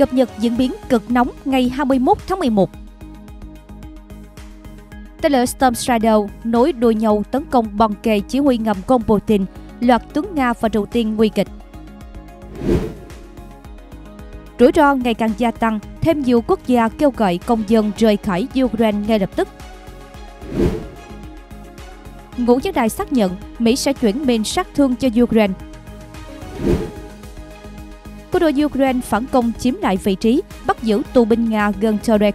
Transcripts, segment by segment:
cập nhật diễn biến cực nóng ngày 21 tháng 11. Tên lửa Storm Shadow nối đuôi nhau tấn công bằng kề chỉ huy ngầm công Putin, loạt tướng Nga và Triều Tiên nguy kịch. Rủi ro ngày càng gia tăng, thêm nhiều quốc gia kêu gọi công dân rời khỏi Ukraine ngay lập tức. Ngũ Giác Đài xác nhận Mỹ sẽ chuyển mình sát thương cho Ukraine đô Ukraine phản công chiếm lại vị trí, bắt giữ tù binh Nga gần Torek.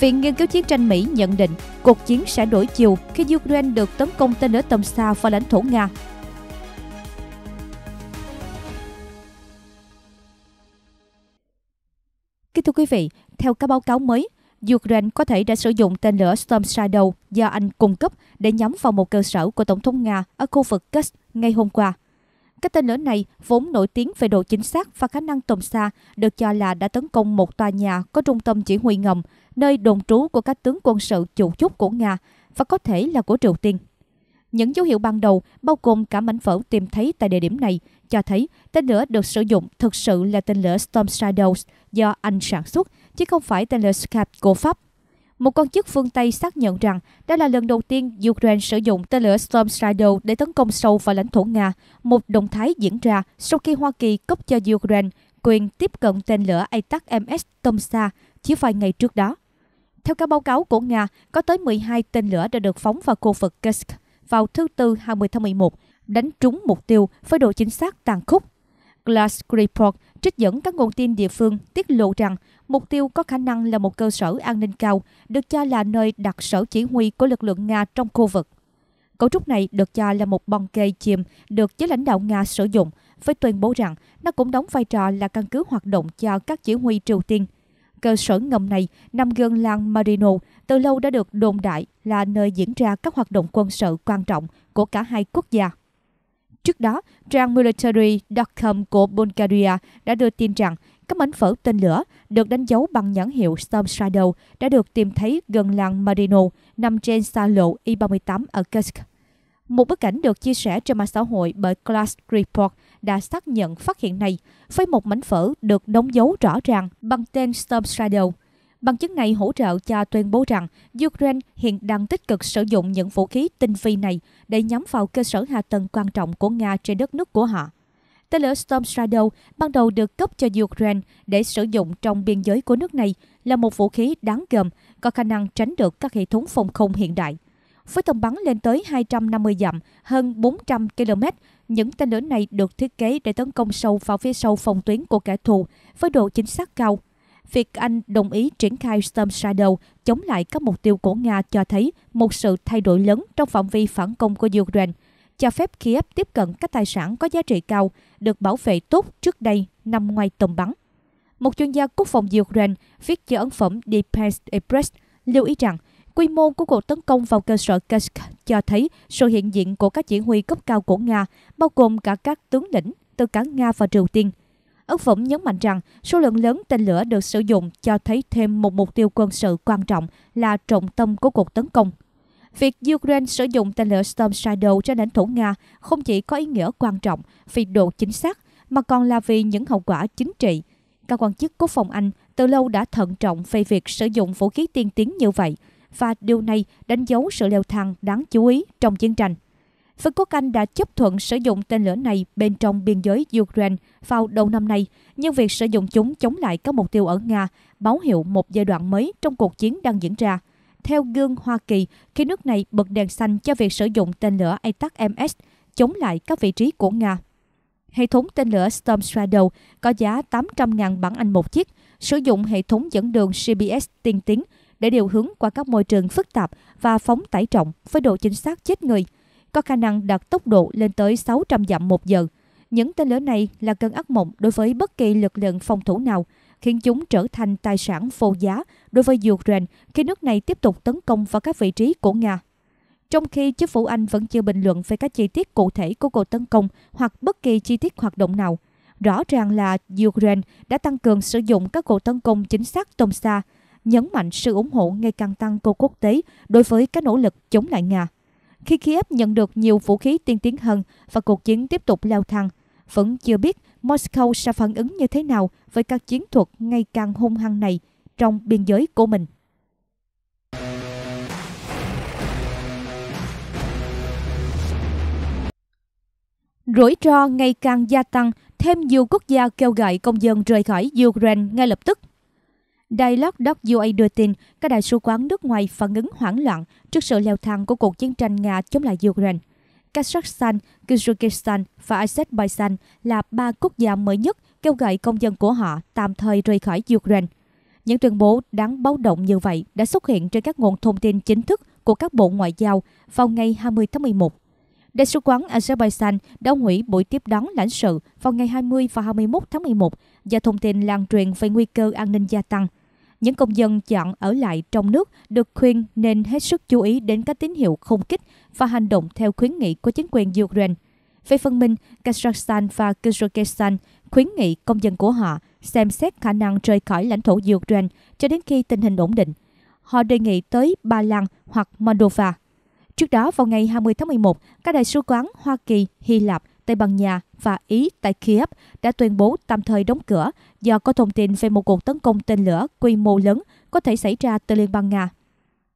Viện Nghiên cứu Chiến tranh Mỹ nhận định cuộc chiến sẽ đổi chiều khi Ukraine được tấn công tên lửa tầm xa vào lãnh thổ Nga. Kính thưa quý vị, theo các báo cáo mới, Ukraine có thể đã sử dụng tên lửa Storm Shadow do Anh cung cấp để nhắm vào một cơ sở của Tổng thống Nga ở khu vực Kursk ngay hôm qua. Cái tên lửa này vốn nổi tiếng về độ chính xác và khả năng tầm xa, được cho là đã tấn công một tòa nhà có trung tâm chỉ huy ngầm, nơi đồn trú của các tướng quân sự chủ chốt của Nga và có thể là của Triều Tiên. Những dấu hiệu ban đầu, bao gồm cả mảnh vỡ tìm thấy tại địa điểm này, cho thấy tên lửa được sử dụng thực sự là tên lửa Storm Shadows do Anh sản xuất, chứ không phải tên lửa Scap của Pháp một quan chức phương Tây xác nhận rằng đây là lần đầu tiên Ukraine sử dụng tên lửa Storm Shadow để tấn công sâu vào lãnh thổ Nga, một động thái diễn ra sau khi Hoa Kỳ cấp cho Ukraine quyền tiếp cận tên lửa ATAC-MS Tomsa chỉ vài ngày trước đó. Theo các báo cáo của Nga, có tới 12 tên lửa đã được phóng vào khu vực Kursk vào thứ Tư 20 tháng 11, đánh trúng mục tiêu với độ chính xác tàn khốc Glass Report trích dẫn các nguồn tin địa phương tiết lộ rằng mục tiêu có khả năng là một cơ sở an ninh cao, được cho là nơi đặt sở chỉ huy của lực lượng Nga trong khu vực. Cấu trúc này được cho là một bong kê chìm được giới lãnh đạo Nga sử dụng, với tuyên bố rằng nó cũng đóng vai trò là căn cứ hoạt động cho các chỉ huy Triều Tiên. Cơ sở ngầm này nằm gần làng Marino, từ lâu đã được đồn đại là nơi diễn ra các hoạt động quân sự quan trọng của cả hai quốc gia. Trước đó, trang military.com của Bulgaria đã đưa tin rằng các mảnh vỡ tên lửa được đánh dấu bằng nhãn hiệu Storm Shadow đã được tìm thấy gần làng Marino nằm trên xa lộ I-38 ở Kursk. Một bức ảnh được chia sẻ trên mạng xã hội bởi Class Report đã xác nhận phát hiện này với một mảnh vỡ được đóng dấu rõ ràng bằng tên Storm Shadow – Bằng chứng này hỗ trợ cho tuyên bố rằng Ukraine hiện đang tích cực sử dụng những vũ khí tinh vi này để nhắm vào cơ sở hạ tầng quan trọng của Nga trên đất nước của họ. Tên lửa Storm Shadow ban đầu được cấp cho Ukraine để sử dụng trong biên giới của nước này là một vũ khí đáng gờm, có khả năng tránh được các hệ thống phòng không hiện đại. Với tầm bắn lên tới 250 dặm, hơn 400 km, những tên lửa này được thiết kế để tấn công sâu vào phía sau phòng tuyến của kẻ thù với độ chính xác cao. Việc Anh đồng ý triển khai Storm Shadow chống lại các mục tiêu của Nga cho thấy một sự thay đổi lớn trong phạm vi phản công của Ukraine, cho phép Kiev tiếp cận các tài sản có giá trị cao, được bảo vệ tốt trước đây nằm ngoài tầm bắn. Một chuyên gia quốc phòng Ukraine viết cho ấn phẩm Defense Express lưu ý rằng quy mô của cuộc tấn công vào cơ sở Kursk cho thấy sự hiện diện của các chỉ huy cấp cao của Nga, bao gồm cả các tướng lĩnh từ cả Nga và Triều Tiên – Ước Vũng nhấn mạnh rằng số lượng lớn tên lửa được sử dụng cho thấy thêm một mục tiêu quân sự quan trọng là trọng tâm của cuộc tấn công. Việc Ukraine sử dụng tên lửa Storm Shadow trên lãnh thổ Nga không chỉ có ý nghĩa quan trọng vì độ chính xác, mà còn là vì những hậu quả chính trị. Các quan chức quốc phòng Anh từ lâu đã thận trọng về việc sử dụng vũ khí tiên tiến như vậy, và điều này đánh dấu sự leo thang đáng chú ý trong chiến tranh. Vương quốc Anh đã chấp thuận sử dụng tên lửa này bên trong biên giới Ukraine vào đầu năm nay, nhưng việc sử dụng chúng chống lại các mục tiêu ở Nga báo hiệu một giai đoạn mới trong cuộc chiến đang diễn ra. Theo gương Hoa Kỳ, khi nước này bật đèn xanh cho việc sử dụng tên lửa ATAC-MS chống lại các vị trí của Nga. Hệ thống tên lửa Storm Shadow có giá 800.000 bảng Anh một chiếc, sử dụng hệ thống dẫn đường GPS tiên tiến để điều hướng qua các môi trường phức tạp và phóng tải trọng với độ chính xác chết người – có khả năng đạt tốc độ lên tới 600 dặm một giờ. Những tên lửa này là cơn ác mộng đối với bất kỳ lực lượng phòng thủ nào, khiến chúng trở thành tài sản vô giá đối với Ukraine khi nước này tiếp tục tấn công vào các vị trí của Nga. Trong khi chính phủ Anh vẫn chưa bình luận về các chi tiết cụ thể của cuộc tấn công hoặc bất kỳ chi tiết hoạt động nào, rõ ràng là Ukraine đã tăng cường sử dụng các cuộc tấn công chính xác tầm xa, nhấn mạnh sự ủng hộ ngày càng tăng của quốc tế đối với các nỗ lực chống lại Nga khi Kiev nhận được nhiều vũ khí tiên tiến hơn và cuộc chiến tiếp tục leo thang. Vẫn chưa biết Moscow sẽ phản ứng như thế nào với các chiến thuật ngày càng hung hăng này trong biên giới của mình. Rủi ro ngày càng gia tăng, thêm nhiều quốc gia kêu gọi công dân rời khỏi Ukraine ngay lập tức Dialogue.ua e đưa tin các đại sứ quán nước ngoài phản ứng hoảng loạn trước sự leo thang của cuộc chiến tranh Nga chống lại Ukraine. Kazakhstan, Kyrgyzstan và Azerbaijan là ba quốc gia mới nhất kêu gọi công dân của họ tạm thời rời khỏi Ukraine. Những tuyên bố đáng báo động như vậy đã xuất hiện trên các nguồn thông tin chính thức của các bộ ngoại giao vào ngày 20 tháng 11. Đại sứ quán Azerbaijan đã hủy buổi tiếp đón lãnh sự vào ngày 20 và 21 tháng 11 do thông tin lan truyền về nguy cơ an ninh gia tăng – những công dân chọn ở lại trong nước được khuyên nên hết sức chú ý đến các tín hiệu không kích và hành động theo khuyến nghị của chính quyền Ukraine. Về phần mình, Kazakhstan và Kyrgyzstan khuyến nghị công dân của họ xem xét khả năng rời khỏi lãnh thổ Ukraine cho đến khi tình hình ổn định. Họ đề nghị tới Ba Lan hoặc Moldova. Trước đó, vào ngày 20 tháng 11, các đại sứ quán Hoa Kỳ, Hy Lạp – Tây Ban Nha và Ý tại Kiev đã tuyên bố tạm thời đóng cửa do có thông tin về một cuộc tấn công tên lửa quy mô lớn có thể xảy ra từ Liên bang Nga.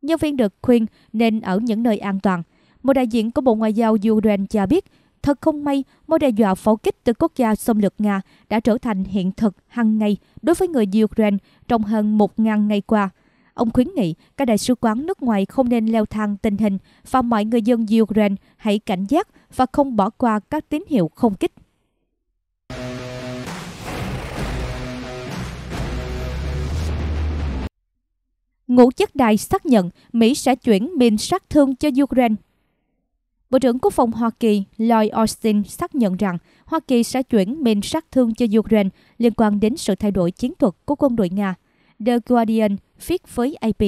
Nhân viên được khuyên nên ở những nơi an toàn. Một đại diện của Bộ Ngoại giao Ukraine cho biết, thật không may, mối đe dọa pháo kích từ quốc gia xâm lược Nga đã trở thành hiện thực hàng ngày đối với người Ukraine trong hơn 1.000 ngày qua – Ông khuyến nghị các đại sứ quán nước ngoài không nên leo thang tình hình và mọi người dân Ukraine hãy cảnh giác và không bỏ qua các tín hiệu không kích. Ngũ chất đài xác nhận Mỹ sẽ chuyển mìn sát thương cho Ukraine. Bộ trưởng Quốc phòng Hoa Kỳ Lloyd Austin xác nhận rằng Hoa Kỳ sẽ chuyển mìn sát thương cho Ukraine liên quan đến sự thay đổi chiến thuật của quân đội Nga – The Guardian viết với AP.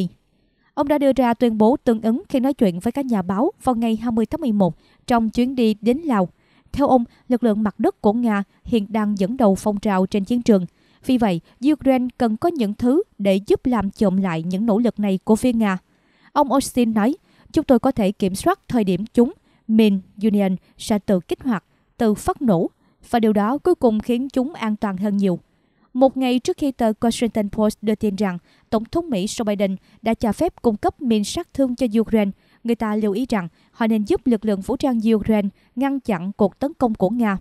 Ông đã đưa ra tuyên bố tương ứng khi nói chuyện với các nhà báo vào ngày 20 tháng 11 trong chuyến đi đến Lào. Theo ông, lực lượng mặt đất của Nga hiện đang dẫn đầu phong trào trên chiến trường. Vì vậy, Ukraine cần có những thứ để giúp làm chậm lại những nỗ lực này của phía Nga. Ông Austin nói, chúng tôi có thể kiểm soát thời điểm chúng, Min Union sẽ tự kích hoạt, tự phát nổ, và điều đó cuối cùng khiến chúng an toàn hơn nhiều một ngày trước khi tờ Washington Post đưa tin rằng Tổng thống Mỹ Joe Biden đã cho phép cung cấp mìn sát thương cho Ukraine, người ta lưu ý rằng họ nên giúp lực lượng vũ trang Ukraine ngăn chặn cuộc tấn công của Nga.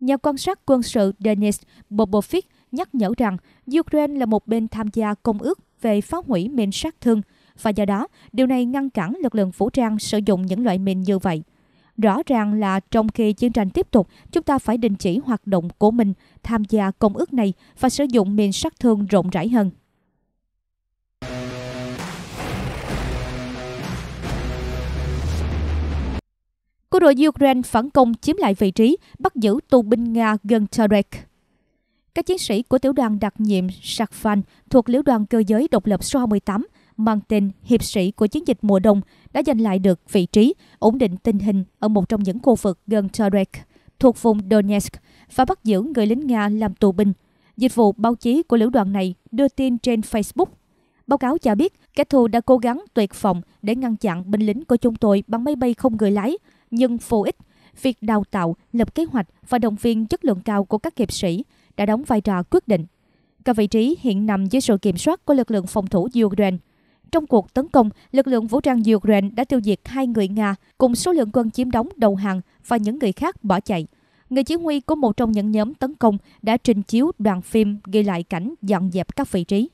Nhà quan sát quân sự Denis Bobovic nhắc nhở rằng Ukraine là một bên tham gia công ước về phá hủy mìn sát thương, và do đó điều này ngăn cản lực lượng vũ trang sử dụng những loại mìn như vậy. Rõ ràng là trong khi chiến tranh tiếp tục, chúng ta phải đình chỉ hoạt động của mình, tham gia công ước này và sử dụng miền sát thương rộng rãi hơn. Quân đội Ukraine phản công chiếm lại vị trí, bắt giữ tù binh Nga gần Tarek. Các chiến sĩ của tiểu đoàn đặc nhiệm Sakfan thuộc liễu đoàn cơ giới độc lập số 28 mang tên Hiệp sĩ của chiến dịch mùa đông đã giành lại được vị trí, ổn định tình hình ở một trong những khu vực gần Torek thuộc vùng Donetsk và bắt giữ người lính Nga làm tù binh. Dịch vụ báo chí của lữ đoàn này đưa tin trên Facebook. Báo cáo cho biết, kẻ thù đã cố gắng tuyệt vọng để ngăn chặn binh lính của chúng tôi bằng máy bay không người lái, nhưng vô ích. Việc đào tạo, lập kế hoạch và động viên chất lượng cao của các hiệp sĩ đã đóng vai trò quyết định. Các vị trí hiện nằm dưới sự kiểm soát của lực lượng phòng thủ Ukraine. Trong cuộc tấn công, lực lượng vũ trang Ukraine đã tiêu diệt hai người Nga cùng số lượng quân chiếm đóng đầu hàng và những người khác bỏ chạy. Người chỉ huy của một trong những nhóm tấn công đã trình chiếu đoàn phim ghi lại cảnh dọn dẹp các vị trí.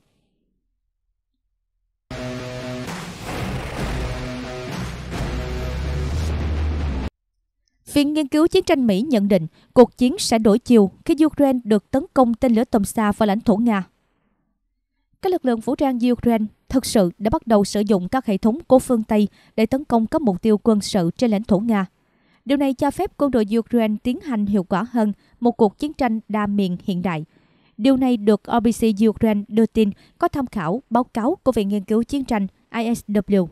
Viện Nghiên cứu Chiến tranh Mỹ nhận định cuộc chiến sẽ đổi chiều khi Ukraine được tấn công tên lửa tầm xa vào lãnh thổ Nga. Các lực lượng vũ trang Ukraine thực sự đã bắt đầu sử dụng các hệ thống của phương Tây để tấn công các mục tiêu quân sự trên lãnh thổ Nga. Điều này cho phép quân đội Ukraine tiến hành hiệu quả hơn một cuộc chiến tranh đa miền hiện đại. Điều này được RBC Ukraine đưa tin có tham khảo báo cáo của Viện Nghiên cứu Chiến tranh ISW.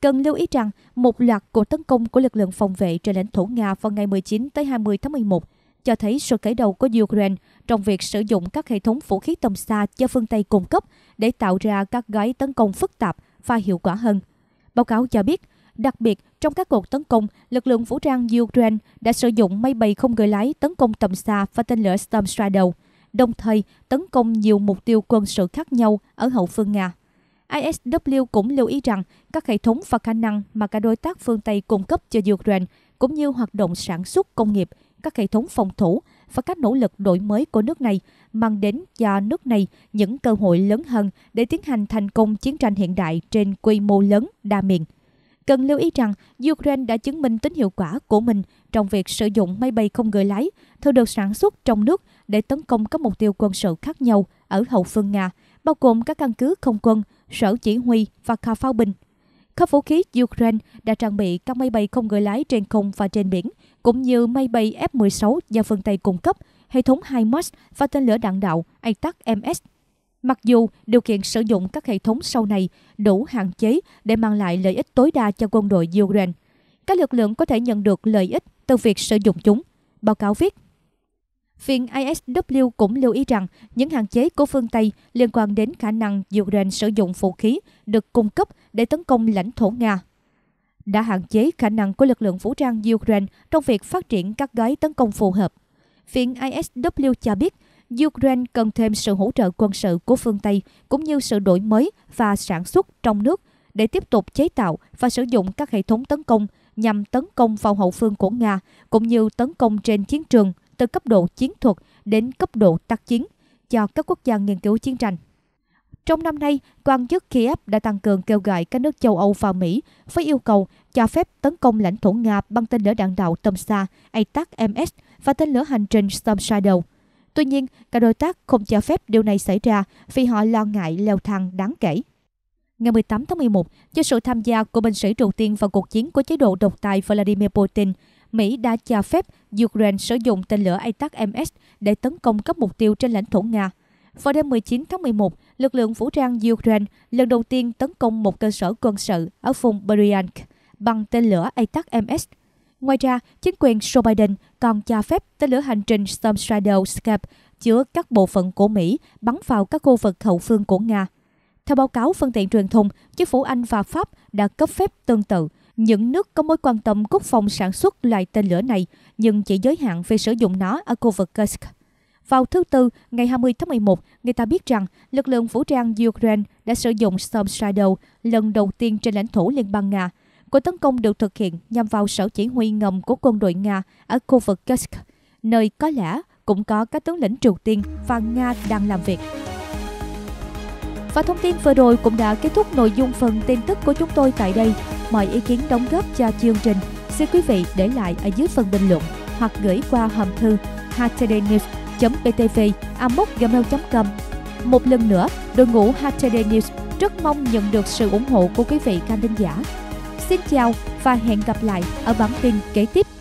Cần lưu ý rằng một loạt cuộc tấn công của lực lượng phòng vệ trên lãnh thổ Nga vào ngày 19 tới 20 tháng 11 cho thấy sự khởi đầu của Ukraine trong việc sử dụng các hệ thống vũ khí tầm xa do phương Tây cung cấp để tạo ra các gói tấn công phức tạp và hiệu quả hơn. Báo cáo cho biết, đặc biệt trong các cuộc tấn công, lực lượng vũ trang Ukraine đã sử dụng máy bay không người lái tấn công tầm xa và tên lửa Storm Shadow, đồng thời tấn công nhiều mục tiêu quân sự khác nhau ở hậu phương Nga. ISW cũng lưu ý rằng các hệ thống và khả năng mà cả đối tác phương Tây cung cấp cho Ukraine cũng như hoạt động sản xuất công nghiệp, các hệ thống phòng thủ và các nỗ lực đổi mới của nước này mang đến cho nước này những cơ hội lớn hơn để tiến hành thành công chiến tranh hiện đại trên quy mô lớn đa miền. Cần lưu ý rằng Ukraine đã chứng minh tính hiệu quả của mình trong việc sử dụng máy bay không người lái, thường được sản xuất trong nước để tấn công các mục tiêu quân sự khác nhau ở hậu phương Nga, bao gồm các căn cứ không quân, sở chỉ huy và kho pháo binh. Các vũ khí Ukraine đã trang bị các máy bay không người lái trên không và trên biển, cũng như máy bay F-16 do phương Tây cung cấp, hệ thống HIMARS và tên lửa đạn đạo ATAC-MS. Mặc dù điều kiện sử dụng các hệ thống sau này đủ hạn chế để mang lại lợi ích tối đa cho quân đội Ukraine, các lực lượng có thể nhận được lợi ích từ việc sử dụng chúng. Báo cáo viết, Viện ISW cũng lưu ý rằng những hạn chế của phương Tây liên quan đến khả năng Ukraine sử dụng vũ khí được cung cấp để tấn công lãnh thổ Nga đã hạn chế khả năng của lực lượng vũ trang Ukraine trong việc phát triển các gói tấn công phù hợp. Viện ISW cho biết, Ukraine cần thêm sự hỗ trợ quân sự của phương Tây cũng như sự đổi mới và sản xuất trong nước để tiếp tục chế tạo và sử dụng các hệ thống tấn công nhằm tấn công vào hậu phương của Nga cũng như tấn công trên chiến trường từ cấp độ chiến thuật đến cấp độ tác chiến cho các quốc gia nghiên cứu chiến tranh. Trong năm nay, quan chức Kiev đã tăng cường kêu gọi các nước châu Âu và Mỹ với yêu cầu cho phép tấn công lãnh thổ Nga bằng tên lửa đạn đạo Tomsa, ATAC-MS và tên lửa hành trình Storm Shadow. Tuy nhiên, các đối tác không cho phép điều này xảy ra vì họ lo ngại leo thang đáng kể. Ngày 18 tháng 11, do sự tham gia của binh sĩ Triều Tiên vào cuộc chiến của chế độ độc tài Vladimir Putin, Mỹ đã cho phép Ukraine sử dụng tên lửa ATAC-MS để tấn công các mục tiêu trên lãnh thổ Nga – vào đêm 19 tháng 11, lực lượng vũ trang Ukraine lần đầu tiên tấn công một cơ sở quân sự ở vùng Bryansk bằng tên lửa ATAC-MS. Ngoài ra, chính quyền Joe Biden còn cho phép tên lửa hành trình Storm Shadow Scape chứa các bộ phận của Mỹ bắn vào các khu vực hậu phương của Nga. Theo báo cáo phương tiện truyền thông, chính phủ Anh và Pháp đã cấp phép tương tự những nước có mối quan tâm quốc phòng sản xuất loại tên lửa này, nhưng chỉ giới hạn về sử dụng nó ở khu vực Kursk. Vào thứ Tư, ngày 20 tháng 11, người ta biết rằng lực lượng vũ trang Ukraine đã sử dụng Storm Shadow lần đầu tiên trên lãnh thổ Liên bang Nga. Cuộc tấn công được thực hiện nhằm vào sở chỉ huy ngầm của quân đội Nga ở khu vực Kursk, nơi có lẽ cũng có các tướng lĩnh Triều Tiên và Nga đang làm việc. Và thông tin vừa rồi cũng đã kết thúc nội dung phần tin tức của chúng tôi tại đây. Mọi ý kiến đóng góp cho chương trình xin quý vị để lại ở dưới phần bình luận hoặc gửi qua hòm thư htdnews btv 21 com Một lần nữa, đội ngũ HTD News rất mong nhận được sự ủng hộ của quý vị khán thính giả. Xin chào và hẹn gặp lại ở bản tin kế tiếp.